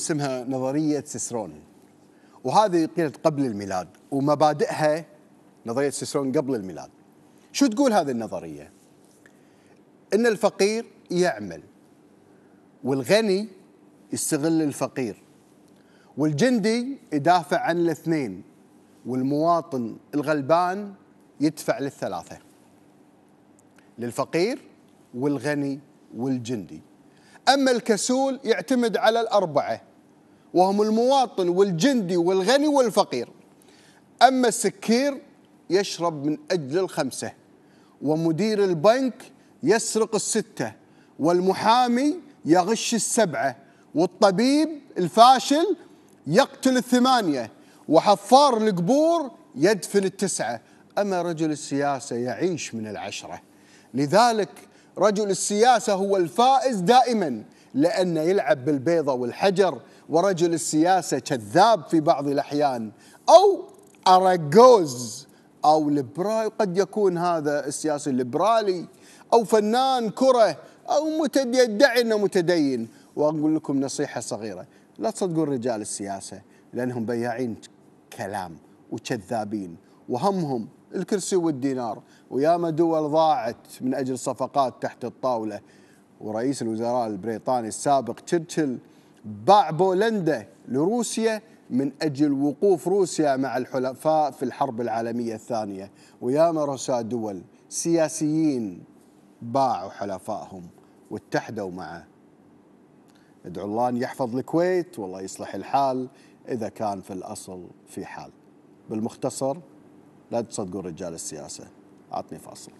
اسمها نظرية سيسرون وهذه قيلت قبل الميلاد ومبادئها نظرية سيسرون قبل الميلاد شو تقول هذه النظرية؟ أن الفقير يعمل والغني يستغل الفقير والجندي يدافع عن الاثنين والمواطن الغلبان يدفع للثلاثة للفقير والغني والجندي أما الكسول يعتمد على الأربعة وهم المواطن والجندي والغني والفقير أما السكير يشرب من أجل الخمسة ومدير البنك يسرق الستة والمحامي يغش السبعة والطبيب الفاشل يقتل الثمانية وحفار القبور يدفن التسعة أما رجل السياسة يعيش من العشرة لذلك رجل السياسة هو الفائز دائما لأنه يلعب بالبيضة والحجر ورجل السياسة كذاب في بعض الأحيان أو أراجوز أو ليبرالي قد يكون هذا السياسي الليبرالي أو فنان كرة أو يدعي أنه متدين وأقول لكم نصيحة صغيرة لا تصدقون رجال السياسة لأنهم بياعين كلام وكذابين وهمهم الكرسي والدينار وياما دول ضاعت من أجل صفقات تحت الطاولة ورئيس الوزراء البريطاني السابق تشرشل باع بولندا لروسيا من أجل وقوف روسيا مع الحلفاء في الحرب العالمية الثانية وياما رؤساء دول سياسيين باعوا حلفائهم واتحدوا معه ادعو الله أن يحفظ الكويت والله يصلح الحال إذا كان في الأصل في حال بالمختصر لا تصدقوا رجال السياسه أعطني فاصل